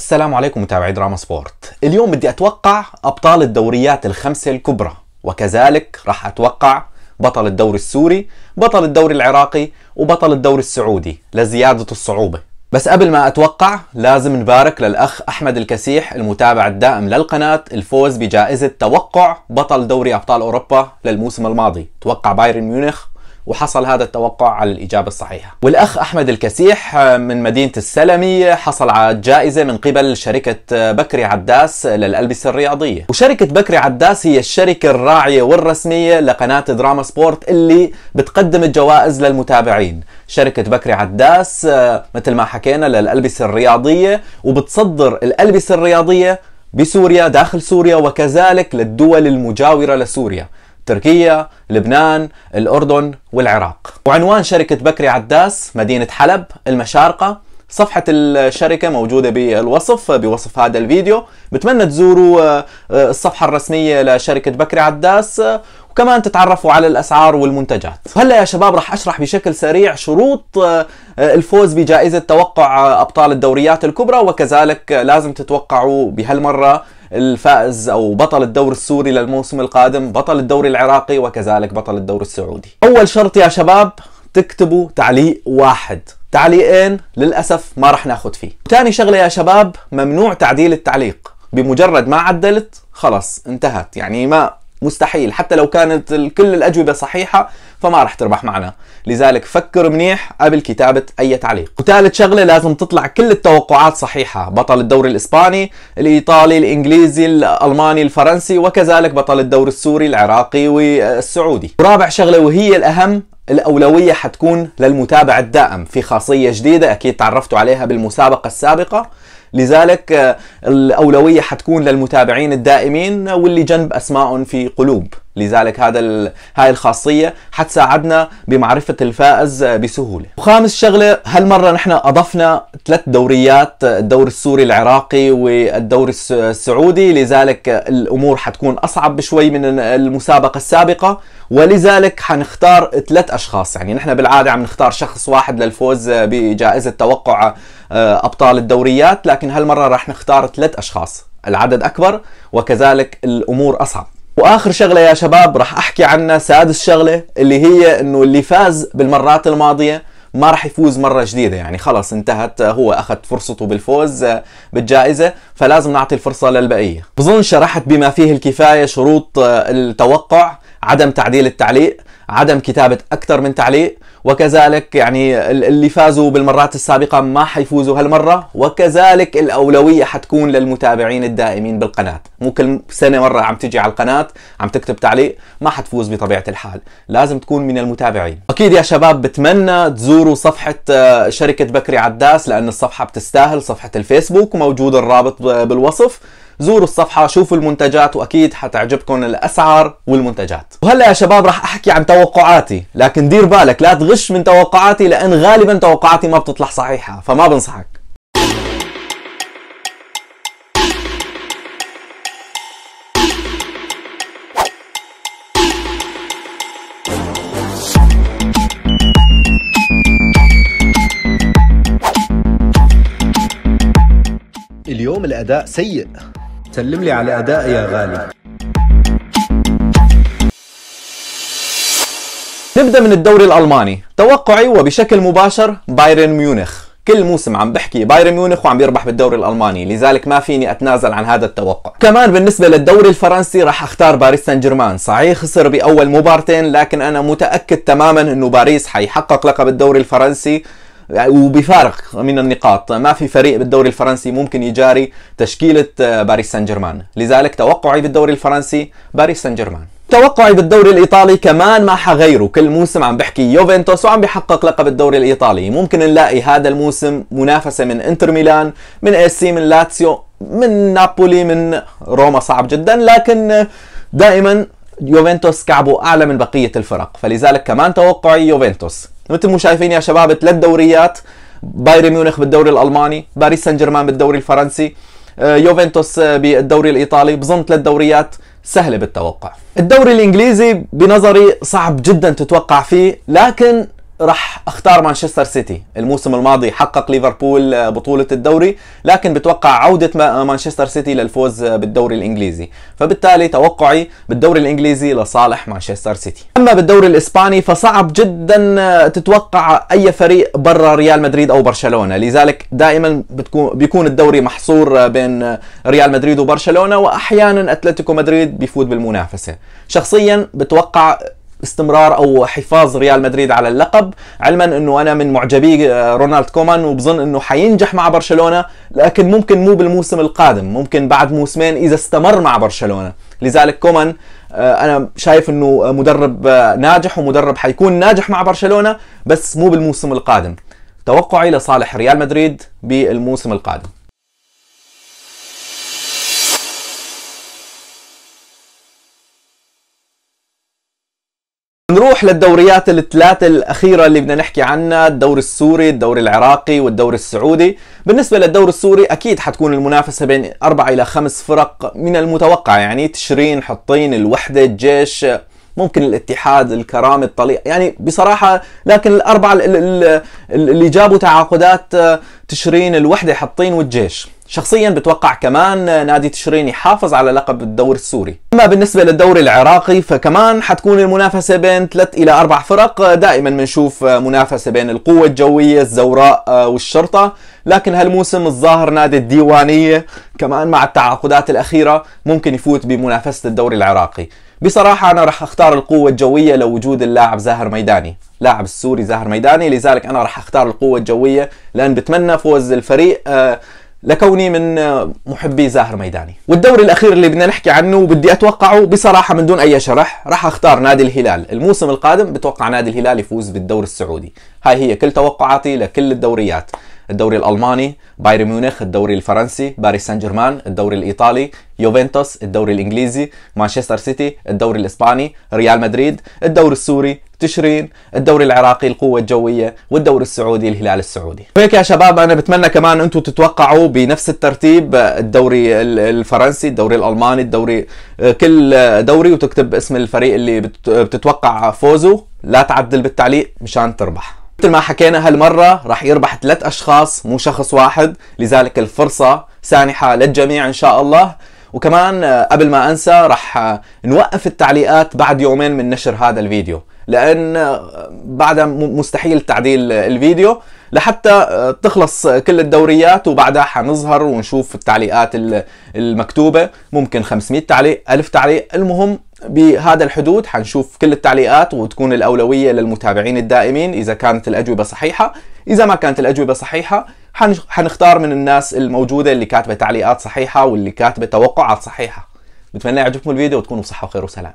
السلام عليكم متابعي دراما سبورت اليوم بدي أتوقع أبطال الدوريات الخمسة الكبرى وكذلك راح أتوقع بطل الدوري السوري بطل الدوري العراقي وبطل الدوري السعودي لزيادة الصعوبة بس قبل ما أتوقع لازم نبارك للأخ أحمد الكسيح المتابع الدائم للقناة الفوز بجائزة توقع بطل دوري أبطال أوروبا للموسم الماضي توقع بايرن ميونخ وحصل هذا التوقع على الإجابة الصحيحة والأخ أحمد الكسيح آه، من مدينة السلمية حصل على جائزة من قبل شركة آه، بكري عداس للألبسة الرياضية وشركة بكري عداس هي الشركة الراعية والرسمية لقناة دراما سبورت اللي بتقدم الجوائز للمتابعين شركة بكري عداس آه، مثل ما حكينا للألبسة الرياضية وبتصدر الألبسة الرياضية بسوريا داخل سوريا وكذلك للدول المجاورة لسوريا تركيا، لبنان، الأردن والعراق وعنوان شركة بكري عداس مدينة حلب المشارقة صفحة الشركة موجودة بالوصف بوصف هذا الفيديو بتمنى تزوروا آه، الصفحة الرسمية لشركة بكري عداس وكمان تتعرفوا على الأسعار والمنتجات هلا يا شباب راح أشرح بشكل سريع شروط آه، الفوز بجائزة توقع أبطال الدوريات الكبرى وكذلك لازم تتوقعوا بهالمرة الفائز او بطل الدوري السوري للموسم القادم بطل الدوري العراقي وكذلك بطل الدوري السعودي اول شرط يا شباب تكتبوا تعليق واحد تعليقين للاسف ما راح ناخذ فيه ثاني شغله يا شباب ممنوع تعديل التعليق بمجرد ما عدلت خلص انتهت يعني ما مستحيل حتى لو كانت كل الاجوبه صحيحه فما راح تربح معنا لذلك فكر منيح قبل كتابة أي تعليق وثالث شغلة لازم تطلع كل التوقعات صحيحة بطل الدوري الإسباني الإيطالي الإنجليزي الألماني الفرنسي وكذلك بطل الدوري السوري العراقي والسعودي ورابع شغلة وهي الأهم الأولوية حتكون للمتابع الدائم في خاصية جديدة أكيد تعرفتوا عليها بالمسابقة السابقة لذلك آه، الأولوية حتكون للمتابعين الدائمين واللي جنب أسمائهم في قلوب لذلك هذا هاي الخاصيه حتساعدنا بمعرفه الفائز بسهوله. وخامس شغله هالمره نحن اضفنا ثلاث دوريات الدور السوري العراقي والدور السعودي لذلك الامور حتكون اصعب بشوي من المسابقه السابقه ولذلك حنختار ثلاث اشخاص يعني نحن بالعاده عم نختار شخص واحد للفوز بجائزه توقع آه، ابطال الدوريات لكن هالمره راح نختار ثلاث اشخاص العدد اكبر وكذلك الامور اصعب. واخر شغله يا شباب راح احكي عنها سادس شغله اللي هي انه اللي فاز بالمرات الماضيه ما راح يفوز مرة جديدة يعني خلص انتهت هو أخذ فرصته بالفوز آه، بالجائزة فلازم نعطي الفرصة للبقية بظن شرحت بما فيه الكفاية شروط آه، التوقع عدم تعديل التعليق عدم كتابة أكثر من تعليق وكذلك يعني اللي فازوا بالمرات السابقة ما حيفوزوا هالمرة وكذلك الأولوية حتكون للمتابعين الدائمين بالقناة مو كل سنة مرة عم تجي على القناة عم تكتب تعليق ما حتفوز بطبيعة الحال لازم تكون من المتابعين أكيد يا شباب بتمنى تزوروا صفحة آه، شركة بكري عداس لأن الصفحة بتستاهل صفحة الفيسبوك وموجود الرابط آه، بالوصف زوروا الصفحه شوفوا المنتجات واكيد حتعجبكم الاسعار والمنتجات وهلا يا شباب رح احكي عن توقعاتي لكن دير بالك لا تغش من توقعاتي لان غالبا توقعاتي ما بتطلع صحيحه فما بنصحك اليوم الاداء سيء سلم لي على أدائي يا غالي نبدا من الدوري الالماني توقعي وبشكل مباشر بايرن ميونخ كل موسم عم بحكي بايرن ميونخ وعم بيربح بالدوري الالماني لذلك ما فيني اتنازل عن هذا التوقع كمان بالنسبه للدوري الفرنسي راح اختار باريس سان جيرمان صحيح خسر باول مبارتين لكن انا متاكد تماما انه باريس حيحقق لقب الدوري الفرنسي وبفارق من النقاط ما في فريق بالدوري الفرنسي ممكن يجاري تشكيلة آه، باريس سان جيرمان لذلك توقعي بالدوري الفرنسي باريس سان جيرمان توقعي بالدوري الايطالي كمان ما حغيره كل موسم عم بحكي يوفنتوس وعم بحقق لقب الدوري الايطالي ممكن نلاقي هذا الموسم منافسه من انتر ميلان من اي سي من لاتسيو من نابولي من روما صعب جدا لكن دائما يوفنتوس كعبه اعلى من بقيه الفرق فلذلك كمان توقعي يوفنتوس مثل ما شايفين يا شباب ثلاث دوريات بايرن ميونخ بالدوري الالماني باريس سان جيرمان بالدوري الفرنسي آه، يوفنتوس آه، بالدوري الايطالي بظن ثلاث دوريات سهله بالتوقع الدوري الانجليزي بنظري صعب جدا تتوقع فيه لكن راح اختار مانشستر سيتي الموسم الماضي حقق ليفربول آه، بطولة الدوري لكن بتوقع عودة آه، مانشستر سيتي للفوز آه، بالدوري الانجليزي فبالتالي توقعي بالدوري الانجليزي لصالح مانشستر سيتي اما بالدوري الاسباني فصعب جدا تتوقع اي فريق برا ريال مدريد او برشلونة لذلك دائما بتكون بيكون الدوري محصور بين ريال مدريد وبرشلونة واحيانا اتلتيكو مدريد بيفوت بالمنافسة شخصيا بتوقع استمرار او حفاظ ريال مدريد على اللقب علما انه انا من معجبي آه، رونالد كومان وبظن انه حينجح مع برشلونه لكن ممكن مو بالموسم القادم ممكن بعد موسمين اذا استمر مع برشلونه لذلك كومان آه، انا شايف انه مدرب آه، ناجح ومدرب حيكون ناجح مع برشلونه بس مو بالموسم القادم توقعي لصالح ريال مدريد بالموسم القادم نروح للدوريات الثلاثة الأخيرة اللي بدنا نحكي عنها الدوري السوري الدوري العراقي والدوري السعودي بالنسبة للدوري السوري أكيد حتكون المنافسة بين أربعة إلى خمس فرق من المتوقع يعني تشرين حطين الوحدة الجيش ممكن الاتحاد الكرامة الطليق يعني بصراحة لكن الأربعة اللي جابوا تعاقدات تشرين الوحدة حطين والجيش شخصيا بتوقع كمان نادي تشرين يحافظ على لقب الدور السوري اما بالنسبه للدوري العراقي فكمان حتكون المنافسه بين ثلاث الى اربع فرق دائما بنشوف منافسه بين القوه الجويه الزوراء والشرطه لكن هالموسم الظاهر نادي الديوانيه كمان مع التعاقدات الاخيره ممكن يفوت بمنافسه الدوري العراقي بصراحه انا راح اختار القوه الجويه لوجود اللاعب زاهر ميداني لاعب السوري زاهر ميداني لذلك انا راح اختار القوه الجويه لان بتمنى فوز الفريق آه، لكوني من محبي زاهر ميداني والدوري الأخير اللي بدنا نحكي عنه وبدي أتوقعه بصراحة من دون أي شرح راح أختار نادي الهلال الموسم القادم بتوقع نادي الهلال يفوز بالدوري السعودي هاي هي كل توقعاتي لكل الدوريات الدوري الالماني بايرن ميونخ الدوري الفرنسي باريس سان جيرمان الدوري الايطالي يوفنتوس الدوري الانجليزي مانشستر سيتي الدوري الاسباني ريال مدريد الدوري السوري تشرين الدوري العراقي القوة الجوية والدوري السعودي الهلال السعودي هيك يا شباب أنا بتمنى كمان أنتم تتوقعوا بنفس الترتيب الدوري الفرنسي الدوري الألماني الدوري آه، كل دوري وتكتب اسم الفريق اللي بتتوقع فوزه لا تعدل بالتعليق مشان تربح مثل ما حكينا هالمرة راح يربح ثلاث أشخاص مو شخص واحد لذلك الفرصة سانحة للجميع إن شاء الله وكمان آه، قبل ما أنسى راح نوقف التعليقات بعد يومين من نشر هذا الفيديو لان بعدها مستحيل تعديل الفيديو لحتى آه، تخلص كل الدوريات وبعدها حنظهر ونشوف التعليقات المكتوبة ممكن 500 تعليق 1000 تعليق المهم بهذا الحدود حنشوف كل التعليقات وتكون الأولوية للمتابعين الدائمين إذا كانت الأجوبة صحيحة إذا ما كانت الأجوبة صحيحة حنختار من الناس الموجودة اللي كاتبة تعليقات صحيحة واللي كاتبة توقعات صحيحة بتمنى يعجبكم الفيديو وتكونوا بصحة وخير وسلام